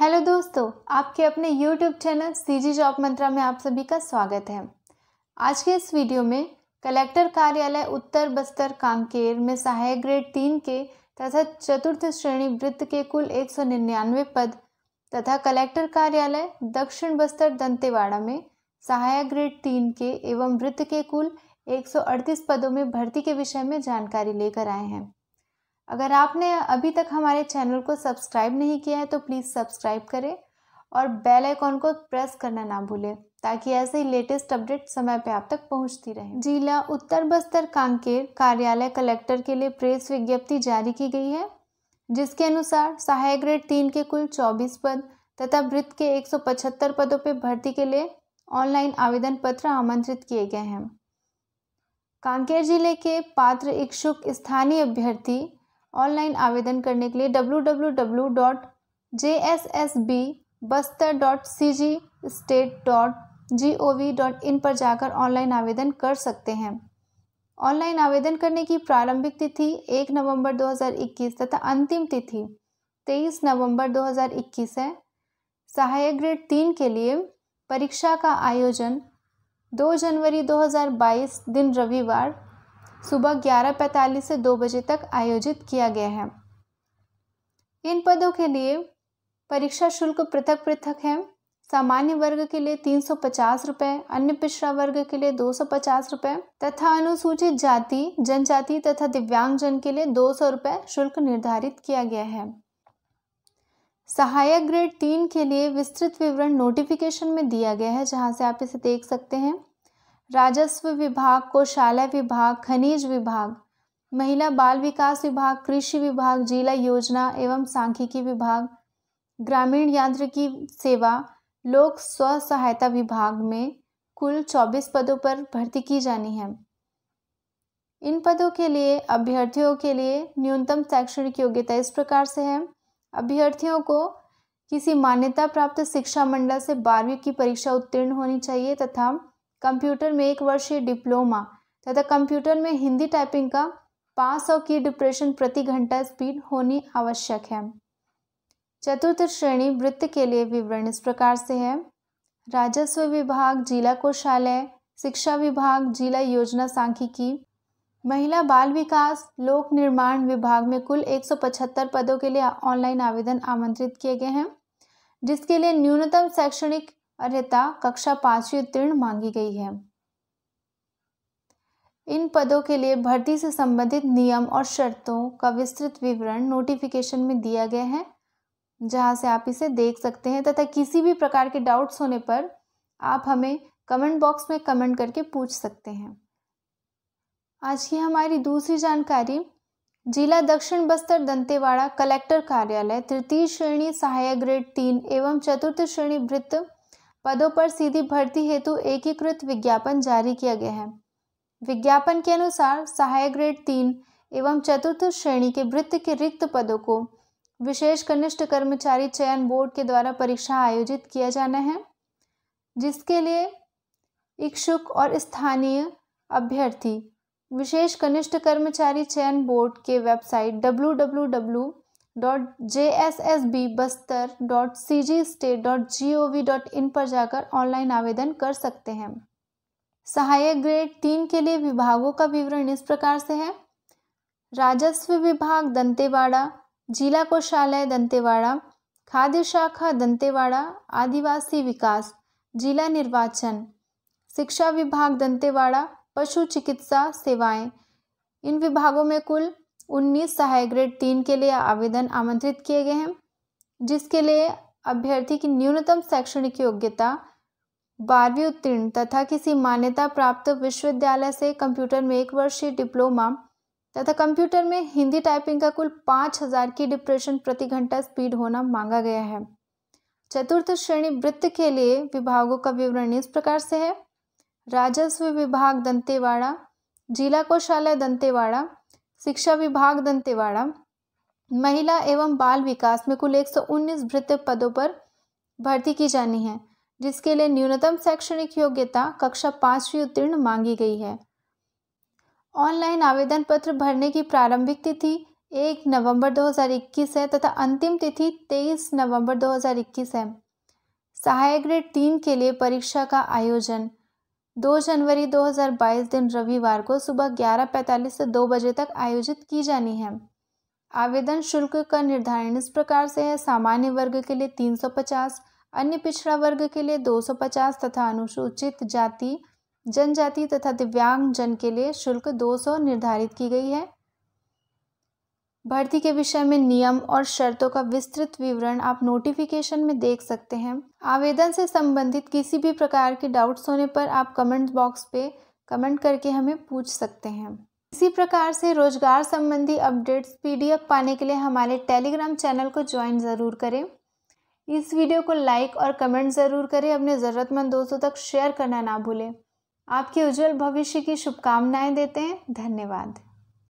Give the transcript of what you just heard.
hello दोस्तों आपके अपने YouTube channel C G job Mantra में आप सभी का स्वागत है आज के इस वीडियो में कलेक्टर कार्यालय उत्तर बस्तर कांकेर में सहायक ग्रेड तीन के तथा चतुर्थ श्रेणी वृत्त के कुल एक सौ निन्यानवे पद तथा कलेक्टर कार्यालय दक्षिण बस्तर दंतेवाड़ा में सहायक ग्रेड तीन के एवं वृत्त के कुल एक पदों में भर्ती के विषय में जानकारी लेकर आए हैं अगर आपने अभी तक हमारे चैनल को सब्सक्राइब नहीं किया है तो प्लीज़ सब्सक्राइब करें और बेल आइकॉन को प्रेस करना ना भूलें ताकि ऐसे ही लेटेस्ट अपडेट समय पे आप तक पहुंचती रहे जिला उत्तर बस्तर कांकेर कार्यालय कलेक्टर के लिए प्रेस विज्ञप्ति जारी की गई है जिसके अनुसार सहायक ग्रेड तीन के कुल चौबीस पद तथा वृत्त के एक पदों पर भर्ती के लिए ऑनलाइन आवेदन पत्र आमंत्रित किए गए हैं कांकेर जिले के पात्र इच्छुक स्थानीय अभ्यर्थी ऑनलाइन आवेदन करने के लिए W W W dot J S S B Bastar C G state dot G O V dot in पर जाकर ऑनलाइन आवेदन कर सकते हैं ऑनलाइन आवेदन करने की प्रारंभिक तिथि एक नवंबर 2021 तथा अंतिम तिथि 23 नवंबर 2021 है सहायक ग्रेड तीन के लिए परीक्षा का आयोजन 2 जनवरी 2022 दिन रविवार सुबह ग्यारह पैंतालीस से दो बजे तक आयोजित किया गया है इन पदों के लिए परीक्षा शुल्क पृथक पृथक है सामान्य वर्ग के लिए तीन सौ पचास रुपये अन्य पिछड़ा वर्ग के लिए दो सौ पचास रुपये तथा अनुसूचित जाति जनजाति तथा दिव्यांगजन के लिए दो सौ रुपये शुल्क निर्धारित किया गया है सहायक ग्रेड तीन के लिए विस्तृत विवरण नोटिफिकेशन में दिया गया है जहां से आप इसे देख सकते हैं राजस्व विभाग कौशालय विभाग खनिज विभाग महिला बाल विकास विभाग कृषि विभाग जिला योजना एवं सांख्यिकी विभाग ग्रामीण यांत्रिकी सेवा लोक स्व सहायता विभाग में कुल 24 पदों पर भर्ती की जानी है इन पदों के लिए अभ्यर्थियों के लिए न्यूनतम शैक्षणिक योग्यता इस प्रकार से है अभ्यर्थियों को किसी मान्यता प्राप्त शिक्षा मंडल से बारहवीं की परीक्षा उत्तीर्ण होनी चाहिए तथा कंप्यूटर में एक वर्षीय डिप्लोमा तथा कंप्यूटर में हिंदी टाइपिंग का पाँच सौ की डिप्रेशन प्रति घंटा स्पीड होनी आवश्यक है चतुर्थ श्रेणी वृत्त के लिए विवरण इस प्रकार से है राजस्व विभाग जिला कोषालय शिक्षा विभाग जिला योजना सांख्यिकी महिला बाल विकास लोक निर्माण विभाग में कुल 175 पदों के लिए ऑनलाइन आवेदन आमंत्रित किए गए हैं जिसके लिए न्यूनतम शैक्षणिक अन्यथा कक्षा पांचवी उत्तीर्ण मांगी गई है इन पदों के लिए भर्ती से संबंधित नियम और शर्तों का विस्तृत विवरण नोटिफिकेशन में दिया गया है जहां से आप इसे देख सकते हैं तथा किसी भी प्रकार के डाउट्स होने पर आप हमें कमेंट बॉक्स में कमेंट करके पूछ सकते हैं आज की हमारी दूसरी जानकारी जिला दक्षिण बस्तर दंतेवाड़ा कलेक्टर कार्यालय तृतीय श्रेणी सहायक ग्रेड तीन एवं चतुर्थ श्रेणी वृत्त पदों पर सीधी भर्ती हेतु एकीकृत विज्ञापन जारी किया गया है विज्ञापन के अनुसार सहायक ग्रेड तीन एवं चतुर्थ श्रेणी के वृत्त के रिक्त पदों को विशेष कनिष्ठ कर्मचारी चयन बोर्ड के द्वारा परीक्षा आयोजित किया जाना है जिसके लिए इच्छुक और स्थानीय अभ्यर्थी विशेष कनिष्ठ कर्मचारी चयन बोर्ड के website W dot J S S B Bastar dot C G state dot G O V dot in पर जाकर ऑनलाइन आवेदन कर सकते हैं सहायक ग्रेड तीन के लिए विभागों का विवरण इस प्रकार से है राजस्व विभाग दंतेवाड़ा जिला कोषालय दंतेवाड़ा खाद्य शाखा दंतेवाड़ा आदिवासी विकास जिला निर्वाचन शिक्षा विभाग दंतेवाड़ा पशु चिकित्सा सेवाएं इन विभागों में कुल उन्नीस सहायक ग्रेड तीन के लिए आवेदन आमंत्रित किए गए हैं जिसके लिए अभ्यर्थी की न्यूनतम शैक्षणिक योग्यता बारहवीं उत्तीर्ण तथा किसी मान्यता प्राप्त विश्वविद्यालय से कंप्यूटर में एक वर्षीय डिप्लोमा तथा कंप्यूटर में हिंदी टाइपिंग का कुल पाँच हज़ार की डिप्रेशन प्रति घंटा स्पीड होना मांगा गया है चतुर्थ श्रेणी वृत्त के लिए विभागों का विवरण इस प्रकार से है राजस्व विभाग दंतेवाड़ा जिला कोशालय दंतेवाड़ा शिक्षा विभाग दंतेवाड़ा महिला एवं बाल विकास में कुल 119 भृत्य पदों पर भर्ती की जानी है जिसके लिए न्यूनतम शैक्षणिक योग्यता कक्षा पाँचवीं उत्तीर्ण मांगी गई है ऑनलाइन आवेदन पत्र भरने की प्रारंभिक तिथि एक नवंबर 2021 है तथा अंतिम तिथि 23 नवंबर 2021 है सहायक ग्रेड तीन के लिए परीक्षा का आयोजन दो जनवरी 2022 दिन रविवार को सुबह 11:45 से 2 बजे तक आयोजित की जानी है आवेदन शुल्क का निर्धारण इस प्रकार से है सामान्य वर्ग के लिए 350, अन्य पिछड़ा वर्ग के लिए 250 तथा अनुसूचित जाति जनजाति तथा दिव्यांग जन के लिए शुल्क 200 निर्धारित की गई है भर्ती के विषय में नियम और शर्तों का विस्तृत विवरण आप नोटिफिकेशन में देख सकते हैं आवेदन से संबंधित किसी भी प्रकार के डाउट्स होने पर आप कमेंट बॉक्स पे कमेंट करके हमें पूछ सकते हैं इसी प्रकार से रोजगार संबंधी अपडेट्स पीडीएफ पाने के लिए हमारे टेलीग्राम चैनल को ज्वाइन ज़रूर करें इस वीडियो को लाइक और कमेंट ज़रूर करें अपने ज़रूरतमंद दोस्तों तक शेयर करना ना भूलें आपके उज्जवल भविष्य की शुभकामनाएं देते हैं धन्यवाद